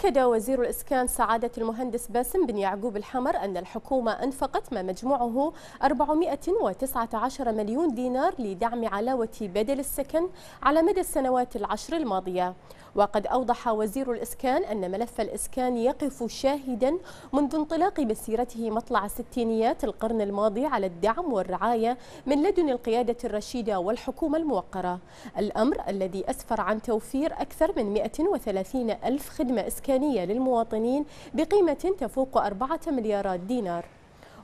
أكد وزير الإسكان سعادة المهندس باسم بن يعقوب الحمر أن الحكومة أنفقت ما مجموعه 419 مليون دينار لدعم علاوة بدل السكن على مدى السنوات العشر الماضية وقد أوضح وزير الإسكان أن ملف الإسكان يقف شاهدا منذ انطلاق مسيرته مطلع ستينيات القرن الماضي على الدعم والرعاية من لدن القيادة الرشيدة والحكومة الموقرة الأمر الذي أسفر عن توفير أكثر من 130 ألف خدمة إسكان إمكانية للمواطنين بقيمة تفوق 4 مليارات دينار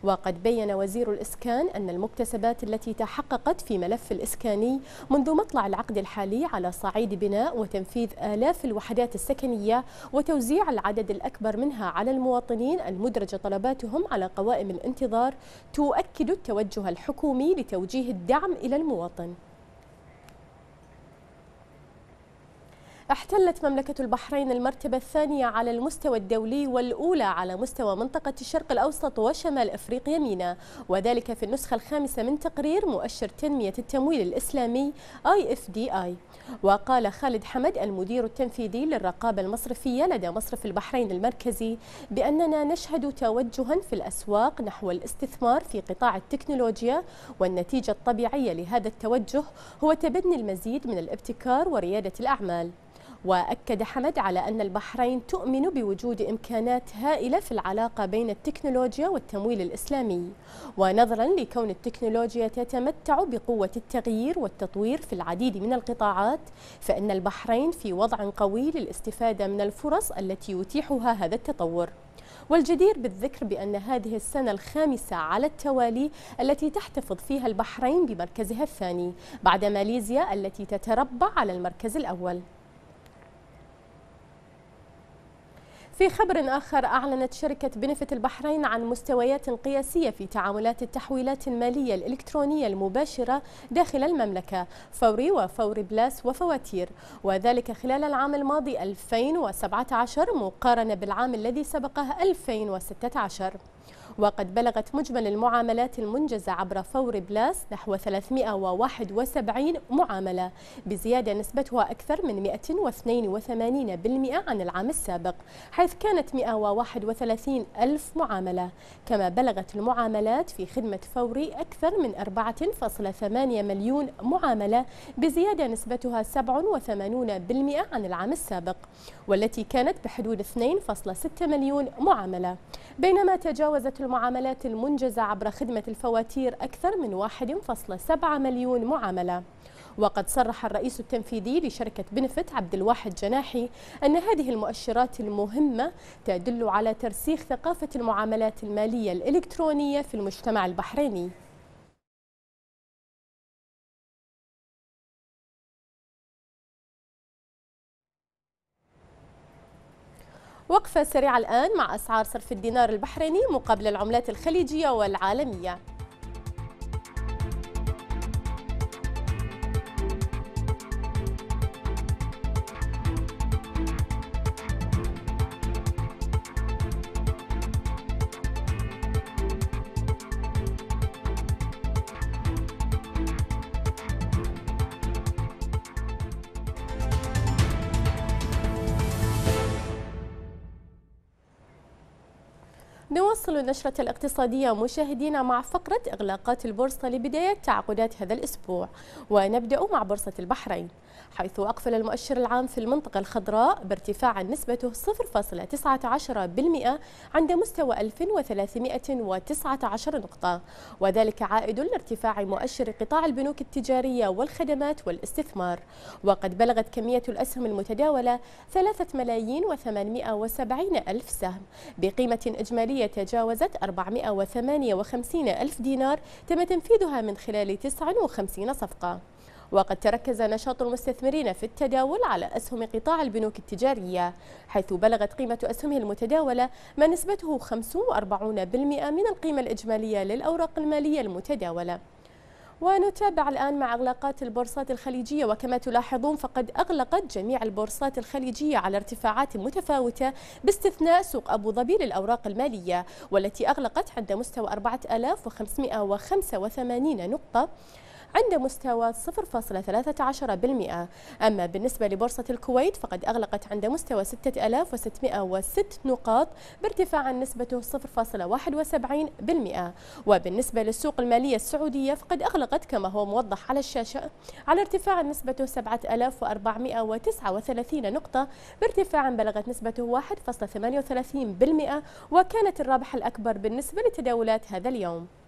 وقد بين وزير الإسكان أن المكتسبات التي تحققت في ملف الإسكاني منذ مطلع العقد الحالي على صعيد بناء وتنفيذ آلاف الوحدات السكنية وتوزيع العدد الأكبر منها على المواطنين المدرجة طلباتهم على قوائم الانتظار تؤكد التوجه الحكومي لتوجيه الدعم إلى المواطن احتلت مملكة البحرين المرتبة الثانية على المستوى الدولي والأولى على مستوى منطقة الشرق الأوسط وشمال أفريقيا مينا وذلك في النسخة الخامسة من تقرير مؤشر تنمية التمويل الإسلامي IFDI وقال خالد حمد المدير التنفيذي للرقابة المصرفية لدى مصرف البحرين المركزي بأننا نشهد توجها في الأسواق نحو الاستثمار في قطاع التكنولوجيا والنتيجة الطبيعية لهذا التوجه هو تبني المزيد من الابتكار وريادة الأعمال وأكد حمد على أن البحرين تؤمن بوجود إمكانات هائلة في العلاقة بين التكنولوجيا والتمويل الإسلامي ونظرا لكون التكنولوجيا تتمتع بقوة التغيير والتطوير في العديد من القطاعات فإن البحرين في وضع قوي للاستفادة من الفرص التي يتيحها هذا التطور والجدير بالذكر بأن هذه السنة الخامسة على التوالي التي تحتفظ فيها البحرين بمركزها الثاني بعد ماليزيا التي تتربع على المركز الأول في خبر آخر أعلنت شركة بنفت البحرين عن مستويات قياسية في تعاملات التحويلات المالية الإلكترونية المباشرة داخل المملكة فوري وفوري بلاس وفواتير وذلك خلال العام الماضي 2017 مقارنة بالعام الذي سبقه 2016 وقد بلغت مجمل المعاملات المنجزة عبر فور بلاس نحو 371 معاملة بزيادة نسبتها أكثر من 182% عن العام السابق حيث كانت 131 ألف معاملة كما بلغت المعاملات في خدمة فوري أكثر من 4.8 مليون معاملة بزيادة نسبتها 87% عن العام السابق والتي كانت بحدود 2.6 مليون معاملة بينما تجاوزت المعاملات المنجزة عبر خدمة الفواتير أكثر من 1.7 مليون معاملة وقد صرح الرئيس التنفيذي لشركة بنفت عبد الواحد جناحي أن هذه المؤشرات المهمة تدل على ترسيخ ثقافة المعاملات المالية الإلكترونية في المجتمع البحريني وقفة سريعة الآن مع أسعار صرف الدينار البحريني مقابل العملات الخليجية والعالمية نواصل النشرة الاقتصادية مشاهدينا مع فقرة إغلاقات البورصة لبداية تعاقدات هذا الأسبوع ونبدأ مع بورصة البحرين حيث أقفل المؤشر العام في المنطقة الخضراء بارتفاع نسبته 0.19% عند مستوى 1319 نقطة وذلك عائد لارتفاع مؤشر قطاع البنوك التجارية والخدمات والاستثمار وقد بلغت كمية الأسهم المتداولة 3 ملايين و870 ألف سهم بقيمة إجمالية تجاوزت 458 ألف دينار تم تنفيذها من خلال 59 صفقة وقد تركز نشاط المستثمرين في التداول على أسهم قطاع البنوك التجارية حيث بلغت قيمة أسهمه المتداولة ما نسبته 45% من القيمة الإجمالية للأوراق المالية المتداولة ونتابع الآن مع إغلاقات البورصات الخليجية وكما تلاحظون فقد أغلقت جميع البورصات الخليجية على ارتفاعات متفاوتة باستثناء سوق أبو ظبي للأوراق المالية والتي أغلقت عند مستوى 4585 نقطة عند مستوى 0.13% أما بالنسبة لبورصة الكويت فقد أغلقت عند مستوى 6606 نقاط بارتفاع نسبته 0.71% وبالنسبة للسوق المالية السعودية فقد أغلقت كما هو موضح على الشاشة على ارتفاع نسبته 7439 نقطة بارتفاع بلغت نسبته 1.38% وكانت الرابح الأكبر بالنسبة لتداولات هذا اليوم